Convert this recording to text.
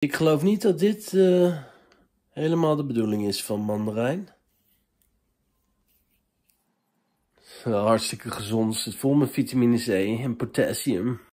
Ik geloof niet dat dit eh, helemaal de bedoeling is van mandarijn. Hartstikke gezond. Het vol met vitamine C en potassium.